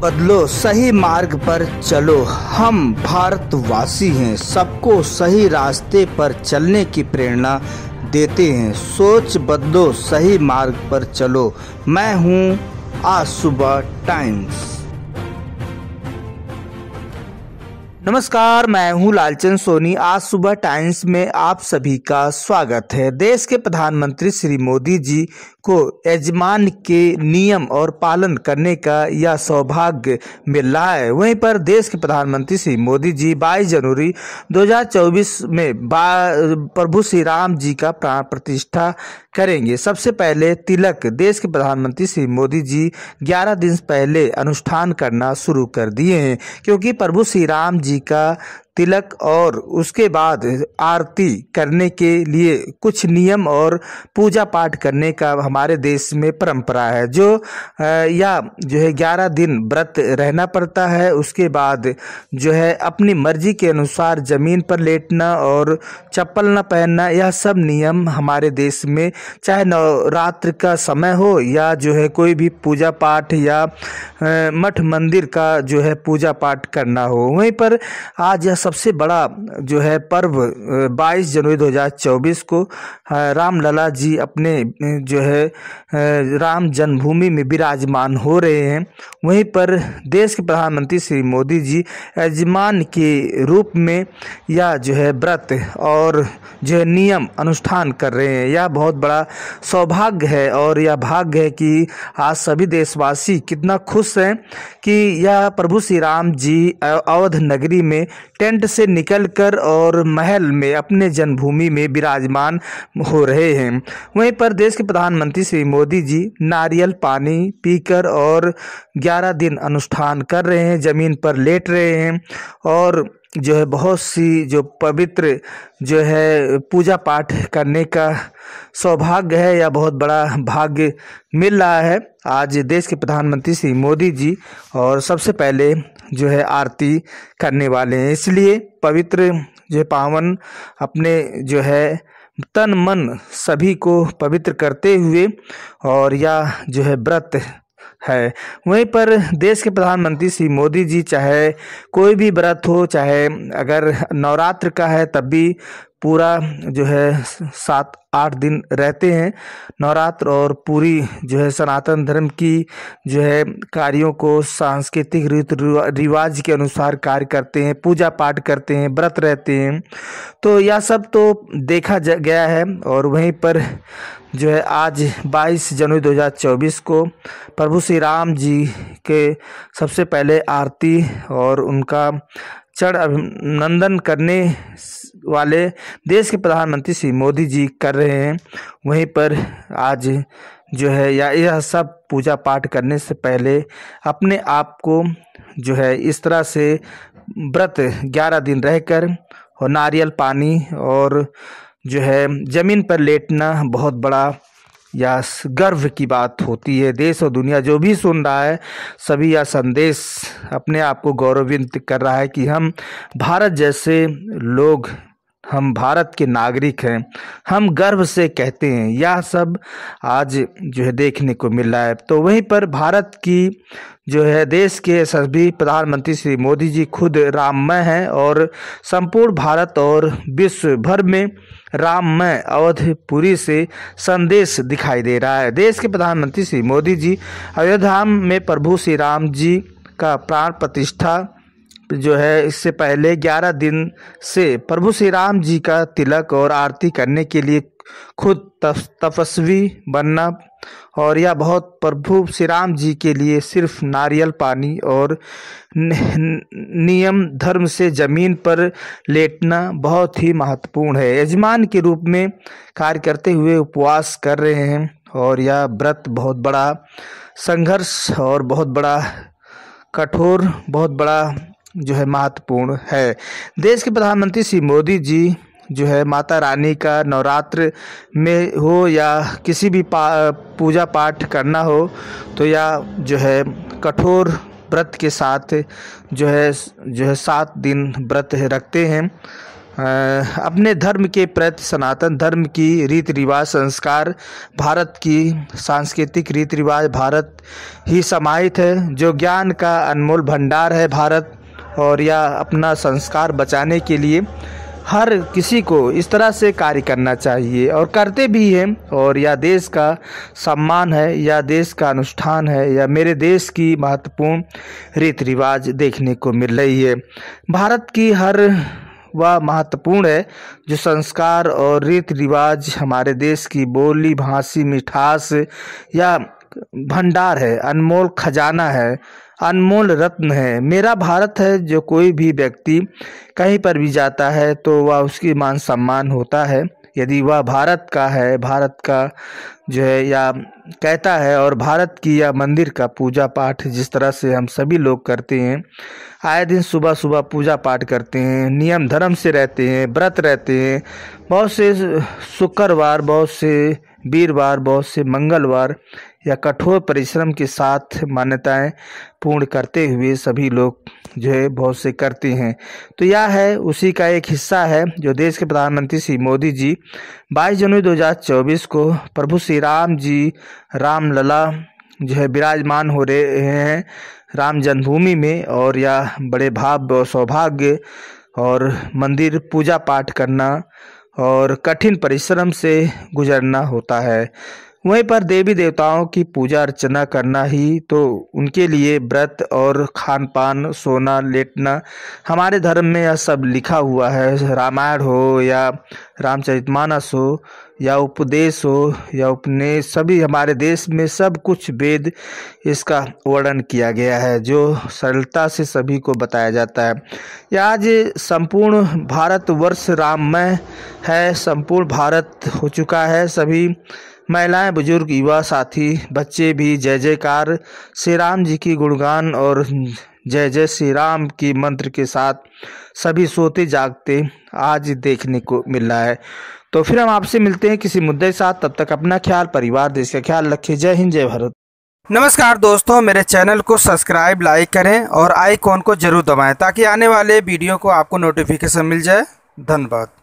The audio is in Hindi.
बदलो सही मार्ग पर चलो हम भारतवासी हैं सबको सही रास्ते पर चलने की प्रेरणा देते हैं सोच बदलो सही मार्ग पर चलो मैं हूँ आज सुबह टाइम्स नमस्कार मैं हूं लालचंद सोनी आज सुबह टाइम्स में आप सभी का स्वागत है देश के प्रधानमंत्री श्री मोदी जी को यजमान के नियम और पालन करने का यह सौभाग्य मिल रहा है वहीं पर देश के प्रधानमंत्री श्री मोदी जी 22 जनवरी 2024 में प्रभु श्री राम जी का प्राण प्रतिष्ठा करेंगे सबसे पहले तिलक देश के प्रधानमंत्री श्री मोदी जी 11 दिन पहले अनुष्ठान करना शुरू कर दिए हैं क्योंकि प्रभु श्री राम जी का तिलक और उसके बाद आरती करने के लिए कुछ नियम और पूजा पाठ करने का हमारे देश में परंपरा है जो या जो है ग्यारह दिन व्रत रहना पड़ता है उसके बाद जो है अपनी मर्जी के अनुसार ज़मीन पर लेटना और चप्पल न पहनना यह सब नियम हमारे देश में चाहे नवरात्र का समय हो या जो है कोई भी पूजा पाठ या मठ मंदिर का जो है पूजा पाठ करना हो वहीं पर आज यह सबसे बड़ा जो है पर्व 22 जनवरी 2024 को रामलला जी अपने जो है राम जन्मभूमि में विराजमान हो रहे हैं वहीं पर देश के प्रधानमंत्री श्री मोदी जी यजमान के रूप में यह जो है व्रत और जो है नियम अनुष्ठान कर रहे हैं यह बहुत बड़ा सौभाग्य है और यह भाग्य है कि आज सभी देशवासी कितना खुश हैं कि यह प्रभु श्री राम जी अवध नगरी में टेन टेंट से निकलकर और महल में अपने जन्मभूमि में विराजमान हो रहे हैं वहीं पर देश के प्रधानमंत्री श्री मोदी जी नारियल पानी पीकर और 11 दिन अनुष्ठान कर रहे हैं ज़मीन पर लेट रहे हैं और जो है बहुत सी जो पवित्र जो है पूजा पाठ करने का सौभाग्य है या बहुत बड़ा भाग्य मिल रहा है आज देश के प्रधानमंत्री श्री मोदी जी और सबसे पहले जो है आरती करने वाले हैं इसलिए पवित्र जो है पावन अपने जो है तन मन सभी को पवित्र करते हुए और या जो है व्रत है वहीं पर देश के प्रधानमंत्री श्री मोदी जी चाहे कोई भी व्रत हो चाहे अगर नवरात्र का है तब भी पूरा जो है सात आठ दिन रहते हैं नवरात्र और पूरी जो है सनातन धर्म की जो है कार्यों को सांस्कृतिक रीत रिवाज के अनुसार कार्य करते हैं पूजा पाठ करते हैं व्रत रहते हैं तो यह सब तो देखा गया है और वहीं पर जो है आज 22 जनवरी 2024 को प्रभु श्री राम जी के सबसे पहले आरती और उनका चढ़ अभिनंदन करने वाले देश के प्रधानमंत्री श्री मोदी जी कर रहे हैं वहीं पर आज जो है या यह सब पूजा पाठ करने से पहले अपने आप को जो है इस तरह से व्रत ग्यारह दिन रहकर और नारियल पानी और जो है ज़मीन पर लेटना बहुत बड़ा या गर्व की बात होती है देश और दुनिया जो भी सुन रहा है सभी यह संदेश अपने आप को गौरवान्वित कर रहा है कि हम भारत जैसे लोग हम भारत के नागरिक हैं हम गर्व से कहते हैं यह सब आज जो है देखने को मिल रहा है तो वहीं पर भारत की जो है देश के सभी प्रधानमंत्री श्री मोदी जी खुद राममय हैं और संपूर्ण भारत और विश्व भर में राममय अवधपुरी से संदेश दिखाई दे रहा है देश के प्रधानमंत्री श्री मोदी जी अयोध्या में प्रभु श्री राम जी का प्राण प्रतिष्ठा जो है इससे पहले ग्यारह दिन से प्रभु श्री राम जी का तिलक और आरती करने के लिए खुद तपस्वी बनना और यह बहुत प्रभु श्री राम जी के लिए सिर्फ नारियल पानी और नियम धर्म से जमीन पर लेटना बहुत ही महत्वपूर्ण है यजमान के रूप में कार्य करते हुए उपवास कर रहे हैं और यह व्रत बहुत बड़ा संघर्ष और बहुत बड़ा कठोर बहुत बड़ा जो है महत्वपूर्ण है देश के प्रधानमंत्री श्री मोदी जी जो है माता रानी का नवरात्र में हो या किसी भी पा, पूजा पाठ करना हो तो या जो है कठोर व्रत के साथ जो है जो है सात दिन व्रत है, रखते हैं अपने धर्म के प्रति सनातन धर्म की रीति रिवाज संस्कार भारत की सांस्कृतिक रीति रिवाज भारत ही समाहित है जो ज्ञान का अनमोल भंडार है भारत और या अपना संस्कार बचाने के लिए हर किसी को इस तरह से कार्य करना चाहिए और करते भी हैं और यह देश का सम्मान है या देश का अनुष्ठान है या मेरे देश की महत्वपूर्ण रीति रिवाज देखने को मिल रही है भारत की हर वह महत्वपूर्ण है जो संस्कार और रीति रिवाज हमारे देश की बोली भाषी मिठास या भंडार है अनमोल खजाना है अनमोल रत्न है मेरा भारत है जो कोई भी व्यक्ति कहीं पर भी जाता है तो वह उसकी मान सम्मान होता है यदि वह भारत का है भारत का जो है या कहता है और भारत की या मंदिर का पूजा पाठ जिस तरह से हम सभी लोग करते हैं आए दिन सुबह सुबह पूजा पाठ करते हैं नियम धर्म से रहते हैं व्रत रहते हैं बहुत से शुक्रवार बहुत से वीरवार बहुत से मंगलवार या कठोर परिश्रम के साथ मान्यताएं पूर्ण करते हुए सभी लोग जो है बहुत से करते हैं तो यह है उसी का एक हिस्सा है जो देश के प्रधानमंत्री श्री मोदी जी 22 जनवरी 2024 को प्रभु श्री राम जी राम लला जो है विराजमान हो रहे हैं राम जन्मभूमि में और यह बड़े भाव और सौभाग्य और मंदिर पूजा पाठ करना और कठिन परिश्रम से गुजरना होता है वहीं पर देवी देवताओं की पूजा अर्चना करना ही तो उनके लिए व्रत और खान पान सोना लेटना हमारे धर्म में यह सब लिखा हुआ है रामायण हो या रामचरितमानस हो या उपदेश हो या उपने सभी हमारे देश में सब कुछ वेद इसका वर्णन किया गया है जो सरलता से सभी को बताया जाता है आज संपूर्ण भारतवर्ष राममय है संपूर्ण भारत हो चुका है सभी महिलाएं बुजुर्ग युवा साथी बच्चे भी जय जयकार श्री राम जी की गुणगान और जय जय श्री राम की मंत्र के साथ सभी सोते जागते आज देखने को मिल रहा है तो फिर हम आपसे मिलते हैं किसी मुद्दे के साथ तब तक अपना ख्याल परिवार देश का ख्याल रखें जय हिंद जय भारत नमस्कार दोस्तों मेरे चैनल को सब्सक्राइब लाइक करें और आइकॉन को जरूर दबाएं ताकि आने वाले वीडियो को आपको नोटिफिकेशन मिल जाए धन्यवाद